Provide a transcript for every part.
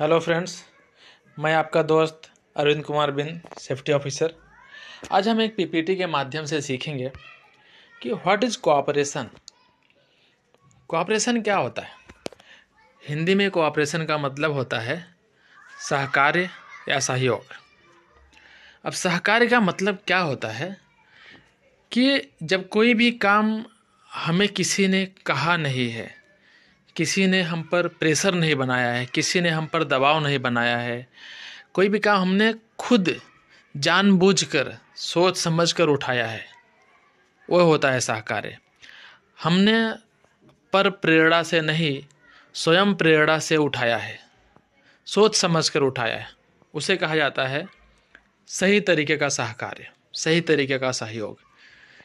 hello friends मैं आपका दोस्त अरविंद कुमार बिंद सेफ्टी ऑफिसर आज हम एक पीपीटी के माध्यम से सीखेंगे कि व्हाट इज़ कोऑपरेशन कोऑपरेशन क्या होता है हिंदी में कोऑपरेशन का मतलब होता है सहकार्य या सहयोग अब सहकार्य का मतलब क्या होता है कि जब कोई भी काम हमें किसी ने कहा नहीं है किसी ने हम पर प्रेशर नहीं बनाया है किसी ने हम पर दबाव नहीं बनाया है कोई भी काम हमने खुद जानबूझकर सोच समझकर उठाया है वह होता है सहकार्य हमने पर प्रेरणा से नहीं स्वयं प्रेरणा से उठाया है सोच समझ कर उठाया है उसे कहा जाता है सही तरीके का सहकार्य सही तरीके का सहयोग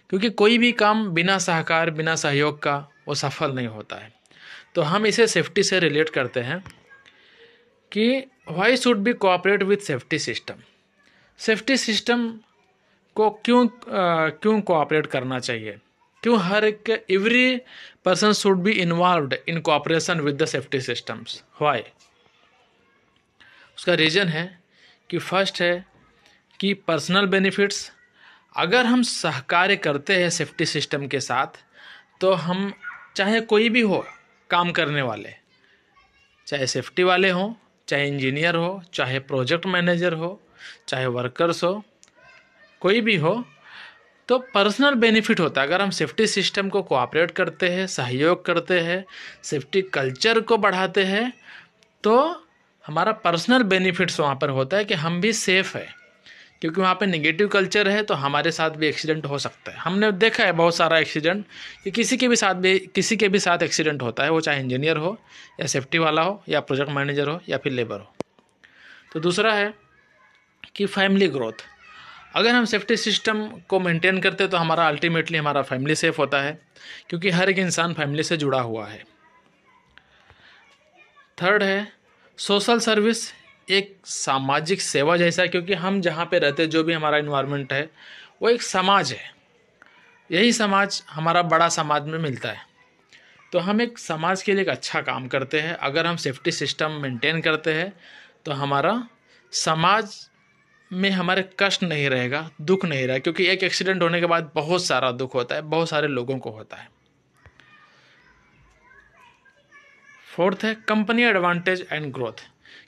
क्योंकि कोई भी काम बिना सहकार बिना सहयोग का वो सफल नहीं होता है तो हम इसे सेफ्टी से रिलेट करते हैं कि why should be cooperate with safety system safety system को क्यों क्यों कोऑपरेट करना चाहिए क्यों हर एक every person should be involve in cooperation with the safety systems why उसका रीज़न है कि फर्स्ट है कि पर्सनल बेनिफिट्स अगर हम सहकार्य करते हैं सेफ्टी सिस्टम के साथ तो हम चाहे कोई भी हो काम करने वाले चाहे सेफ्टी वाले हों चाहे इंजीनियर हो चाहे प्रोजेक्ट मैनेजर हो चाहे वर्कर्स हो कोई भी हो तो पर्सनल बेनिफिट होता है अगर हम सेफ्टी सिस्टम को कोऑपरेट करते हैं सहयोग करते हैं सेफ्टी कल्चर को बढ़ाते हैं तो हमारा पर्सनल बेनिफिट्स वहाँ पर होता है कि हम भी सेफ़ हैं क्योंकि वहाँ पे नेगेटिव कल्चर है तो हमारे साथ भी एक्सीडेंट हो सकता है हमने देखा है बहुत सारा एक्सीडेंट कि किसी के भी साथ भी किसी के भी साथ एक्सीडेंट होता है वो चाहे इंजीनियर हो या सेफ्टी वाला हो या प्रोजेक्ट मैनेजर हो या फिर लेबर हो तो दूसरा है कि फैमिली ग्रोथ अगर हम सेफ्टी सिस्टम को मेंटेन करते तो हमारा अल्टीमेटली हमारा फैमिली सेफ होता है क्योंकि हर एक इंसान फैमिली से जुड़ा हुआ है थर्ड है सोशल सर्विस एक सामाजिक सेवा जैसा है क्योंकि हम जहाँ पे रहते जो भी हमारा इन्वायरमेंट है वो एक समाज है यही समाज हमारा बड़ा समाज में मिलता है तो हम एक समाज के लिए एक अच्छा काम करते हैं अगर हम सेफ्टी सिस्टम मेंटेन करते हैं तो हमारा समाज में हमारे कष्ट नहीं रहेगा दुख नहीं रहेगा क्योंकि एक एक्सीडेंट होने के बाद बहुत सारा दुख होता है बहुत सारे लोगों को होता है फोर्थ है कंपनी एडवांटेज एंड ग्रोथ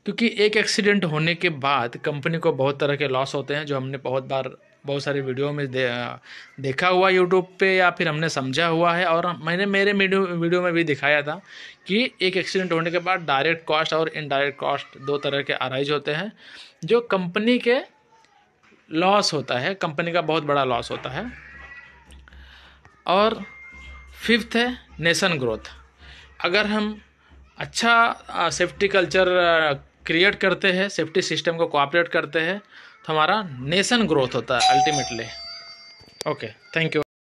क्योंकि एक एक्सीडेंट होने के बाद कंपनी को बहुत तरह के लॉस होते हैं जो हमने बहुत बार बहुत सारे वीडियो में दे, देखा हुआ यूट्यूब पे या फिर हमने समझा हुआ है और मैंने मेरे वीडियो में भी दिखाया था कि एक एक्सीडेंट होने के बाद डायरेक्ट कॉस्ट और इनडायरेक्ट कॉस्ट दो तरह के अराइज होते हैं जो कंपनी के लॉस होता है कंपनी का बहुत बड़ा लॉस होता है और फिफ्थ है नेशन ग्रोथ अगर हम अच्छा सेफ्टी कल्चर क्रिएट करते हैं सेफ्टी सिस्टम को कोऑपरेट करते हैं तो हमारा नेशन ग्रोथ होता है अल्टीमेटली ओके थैंक यू